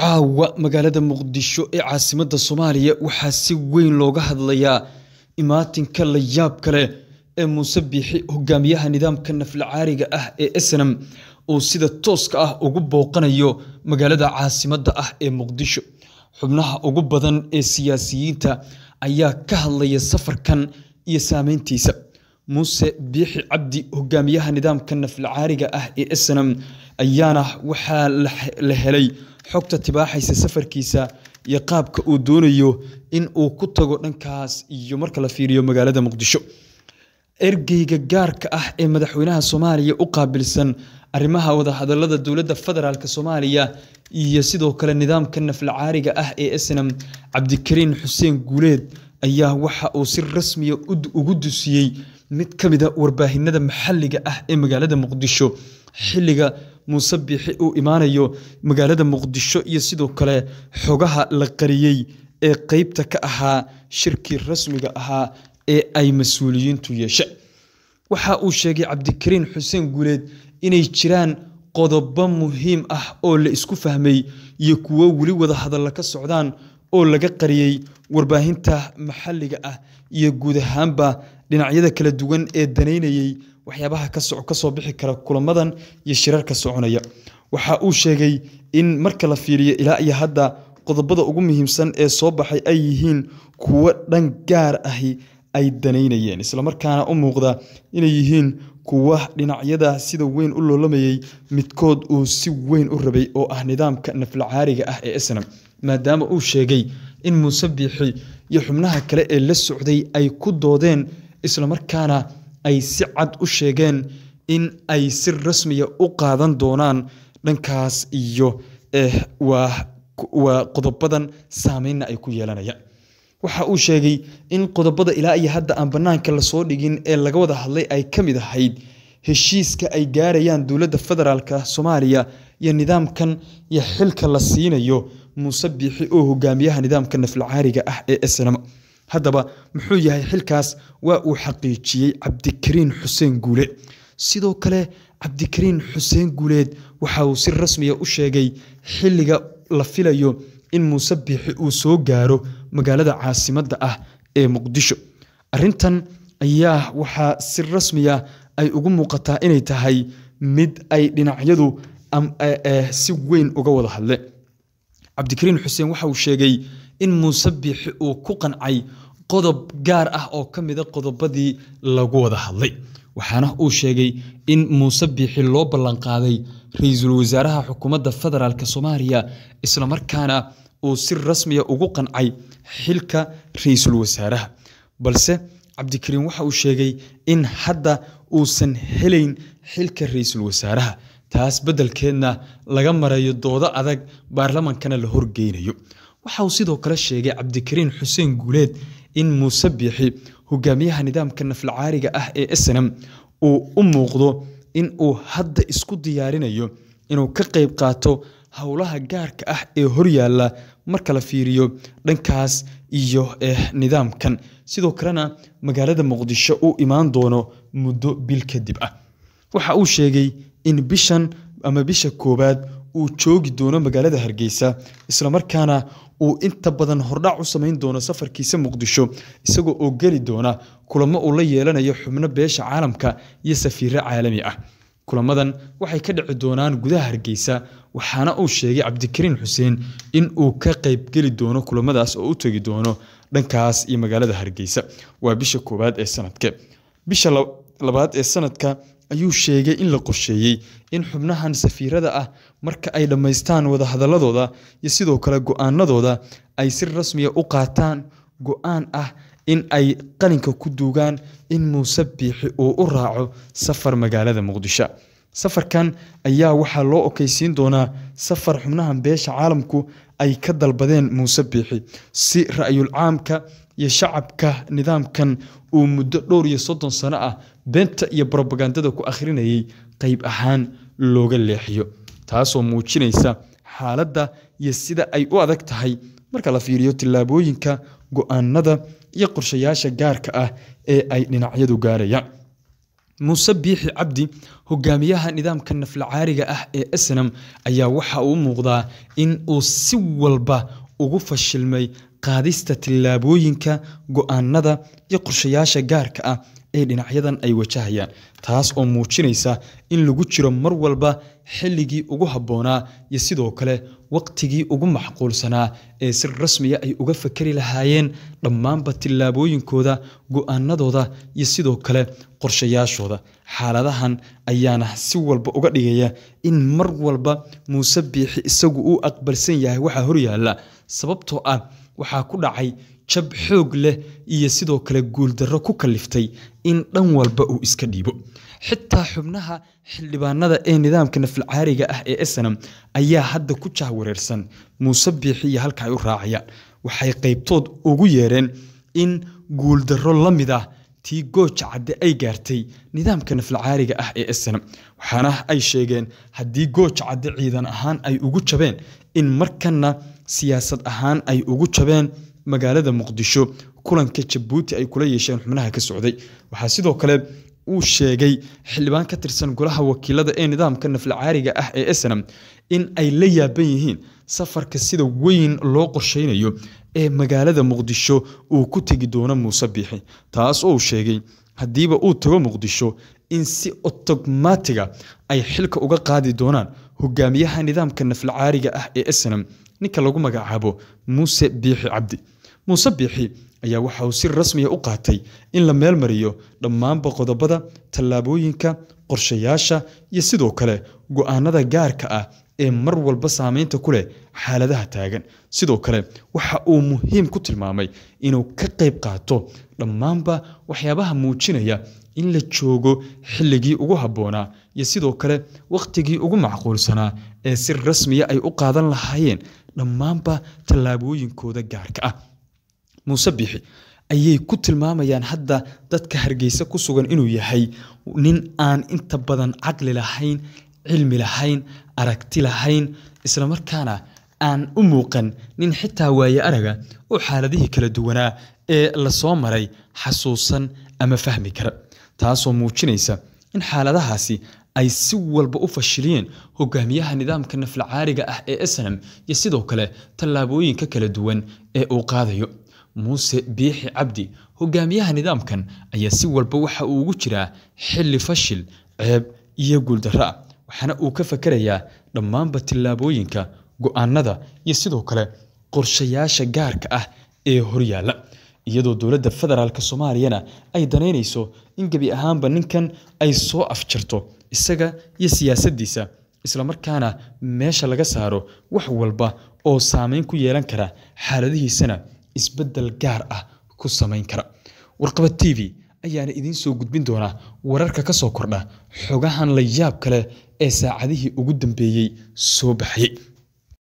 caawa magaalada muqdisho ee caasimada soomaaliya waxaa si weyn looga hadlayaa imaatinka la yaab kale ee muuse biixi hogaamiyaha nidaamka naflacaariga ah ee snam uu sida tooska ah ugu booqanayo magaalada caasimada ah ee muqdisho xubnaha ugu badan ee siyaasiyiinta ayaa ka hadlaya safarkan iyo saameyntiisa muuse biixi cabdi hogaamiyaha nidaamka naflacaariga ah ee snam ayaana waxaa la helay xogta tibaaxaysa safarkiisa iyo qaabka uu doonayo in uu ku tago dhankaas iyo marka la fiiriyo magaalada muqdisho ergeyga gaarka ah ee madaxweynaha soomaaliya u qaabilsan arrimaha wadahadalada dowladda federaalk soomaaliya iyo sidoo kale nidaamka naflacaariga ah ee snam cabdikariin xuseen guuleed ayaa waxa uu si rasmiya ugu dusiyey mid ka mid a warbaahinada maxalliga ah ee magaalada muqdisho xilliga muuse biixi uu imaanayo magaalada muqdisho iyo sidoo kale xogaha la qariyey ee qeybta ka ahaa shirkii rasmiga ahaa ee ay mas-uuliyiintu yeeshe waxa uu sheegay cabdikariin xuseen guuleed inay jiraan qodobo muhiim ah oo la isku fahmay iyo kuwo weli wada hadalla ka socdaan oo laga qariyey warbaahinta maxalliga ah iyo guud ahaanba dhinacyada kala duwan ee danaynayey waxyaabaha kasoo bixi kara kulamadan iyo shirarka soconaya waxa uu sheegay in marka la fiiriyo ilaa iyo hadda qodobada ugu muhiimsan ee soo baxay ay yihiin kuwo dhan gaar ahi ay danaynayeen islamarkaana u muuqda inay yihiin kuwa dhinacyada sida weyn u loolamayey midkood uu si weyn u rabay oo ah nidaamka naflacaariga ah ee snam maadaama uu sheegay in munsabixi iyo xubnaha kale ee la socday ay ku doodeen islamarkaana ay si cad u sheegeen in ay si rasmiya u qaadan doonaan dhankaas iyo eh waa qodobadan saameynna ay ku yeelanayaan waxa uu sheegay in qodobada ilaa iyo hadda aan bannaanka lasoo dhigin ee laga wada hadlay ay ka mid ahayd heshiiska ay gaarayaan dowladda federaalk soomaaliya iyo nidaamkan iyo xilka la siinayo muuse biixi oo hogaamiyaha nidaamka naflcaariga ah ee snm haddaba muxuu yahay xilkaas waa uu xaqiijiyey cabdikariin xuseen guule sidoo kale cabdikariin xuseen guuleed waxa uu si rasmiya u sheegay xilliga la filayo in muuse biixi uu soo gaaro magaalada caasimadda ah ee muqdisho arintan ayaa waxaa si rasmiya ay ugu muuqataa inay tahay mid ay dhinacyadu eh, eh, si weyn uga wada hadle cabdikariin xuseen waxa uu sheegay in muuse biixi uu ku qancay qodob gaar ah oo ka mida ah qodobadii lagu wada hadlay waxaana uu sheegay in muuse biixi loo ballanqaaday ra-iisul wasaaraha xukuumadda federaalk soomaaliya islamarkaana uu si rasmiya ugu qancay xilka ra-iisul wasaaraha balse cabdikariin waxa uu sheegay in hadda uusan helayn xilka ra-iisul wasaaraha taas beddelkeedna laga marayo doodo adag baarlamankana la horgeynayo waxa uu sidoo kale sheegay cabdikariin xuseen guuleed in muuse biixi hogaamiyaha nidaamka naflcaariga ah ee snm uu u muuqdo in uu hadda isku diyaarinayo inuu ka qayb qaato howlaha gaarka ah ee horyaalla marka la fiiriyo dhankaas iyo eh nidaamkan sidoo kalena magaalada muqdisho uu imaan doono muddo bil kadib ah waxa uu sheegay in bishan ama bisha koowaad uu joogi doono magaalada hargeysa islamarkaana uu inta badan hordhac u samayn doono safarkiisa muqdisho isagoo oo geli doona kulamo uu la yeelanayo xubno beesha caalamka iyo safiiro caalami ah kulamadan waxay ka dhici doonaan gudaha hargeysa waxaana uu sheegay cabdikariin xuseen in uu ka geli doono kulamadaas oo u tegi doono dhankaas iyo magaalada hargeysa waa bisha koowaad ee sanadka bisha labaad ee sanadka ayuu sheegay in la qorsheeyey in xubnahan safiirada ah marka ay dhammaystaan wadahadaladooda iyo sidoo kale go-aanadooda ay si rasmiya u qaataan go-aan ah in ay qalinka ku duugaan in muuse biixi uu u raaco safar magaalada muqdisho safarkan ayaa waxaa loo okaysiin doonaa safar xubnaha beesha caalamku ay ka dalbadeen muuse biixi si ra'yul caamka iyo shacabka nidaamkan uu muddo dhowr iyo soddon sano ah beenta iyo brobagandada ku akhrinayay qayb ahaan looga leexiyo taasoo muujinaysa xaaladda iyo sida ay u adag tahay marka la fiiriyo tillaabooyinka go-aanada iyo qorshayaasha gaarka ah ee ay dhinacyadu gaarayaan muuse biixi cabdi hogaamiyaha nidaamka naflacaariga ah ee asnam ayaa waxa uu muuqdaa in uu si walba ugu fashilmay qaadista tillaabooyinka go'aanada iyo qorshayaasha gaarka ah ee dhinacyadan ay wajahayaan taas oo muujinaysa in lagu jiro mar walba xilligii ugu habboonaa iyo sidoo kale waqtigii ugu macquulsanaa ee si rasmiya ah ay uga fakari lahaayeen dhammaanba tillaabooyinkooda go'aanadooda iyo sidoo kale qorshayaashooda xaaladahan ayaana si walba uga dhigaya in mar walba muuse biixi isagu uu aqbalsan yahay waxaa horyaalla sababtoo ah waxaa ku dhacay jab xoog leh iyo sidoo kale guuldarro ku kalliftay in dhan walba uu iska dhiibo xitaa xubnaha xildhibaanada ee nidaamka nafilcaariga ah ee esenam ayaa hadda ku jahwareersan muuse biixi iyo halka ay u raacayaan waxay qaybtood ugu yeereen in guuldarro la mid ah tii gooja cadde ay gaartay nidaamka nafilcaariga ah ee esenam waxaana ay sheegeen haddii gooja cadde ciidan ahaan ay ugu jabeen in markanna siyaasad ahaan ay ugu jabeen magaalada muqdisho kulanka jabuuti ay kula yeesheen xubnaha ka socday waxaa sidoo kale uu sheegay xildhibaan ka tirsan golaha wakiilada ee nidaamka naflacaariga ah ee esenam in ay la yaaban yihiin safarka sida weyn loo qorsheynayo ee magaalada muqdisho uu ku tegi doono muuse biixi taas oo uu sheegay haddiiba uu tago muqdisho in si otomaatiga ah ay xilka uga qaadi doonaan hogaamiyaha nidaamka naflacaariga ah ee m ninka lagu magacaabo muuse biixi cabdi muuse biixi ayaa waxa uu si rasmiya ah u qaatay in la meel mariyo dhammaanba qodobada tallaabooyinka qorshayaasha iyo sidoo kale go'aanada gaarka ah ee mar walba saameynta ku leh xaaladaha taagan sidoo kale waxa uu muhiim ku tilmaamay inuu ka qayb qaato dhammaanba waxyaabaha muujinaya in la joogo xilligii ugu habboonaa iyo sidoo kale wakhtigii ugu macquulsanaa ee si rasmiya ah ay u qaadan lahaayeen dhammaanba tallaabooyinkooda gaarka ah muuse biixi ayay ku tilmaamayaan hadda dadka hargeysa ku sugan inuu yahay nin aan inta badan caqli lahayn cilmi lahayn aragti lahayn isla markaana aan u muuqan nin xitaa waaye araga oo xaaladihii kala duwanaa ee lasoo maray xasuusan ama fahmi kara taasoo muujinaysa in xaaladahaasi ay si walba u fashiliyeen hogaamiyaha nidaamka naflacaariga ah ee snam iyo sidoo kale tallaabooyinka kala duwan ee uu qaadayo muuse biixi cabdi hogaamiyaha nidaamkan ayaa si walba waxa uu ugu jiraa xilli fashil ceeb iyo guuldaro waxaana uu ka fakarayaa dhammaanba tillaabooyinka go'aanada iyo sidoo kale qorshayaasha gaarka ah ee horyaalla iyadoo dowladda federaalk soomaaliyana ay danaynayso in gebi ahaanba ninkan ay soo afjarto isaga iyo siyaasaddiisa islamarkaana meesha laga saaro wax walba oo saameyn ku yeelan kara xaaladihiisana isbedel gaar ah ku samayn kara warqaba t v ayaana idiin soo gudbin doonaa wararka ka soo kordha xogahan la yaab kale ee saacadihii ugu dambeeyey soo baxayey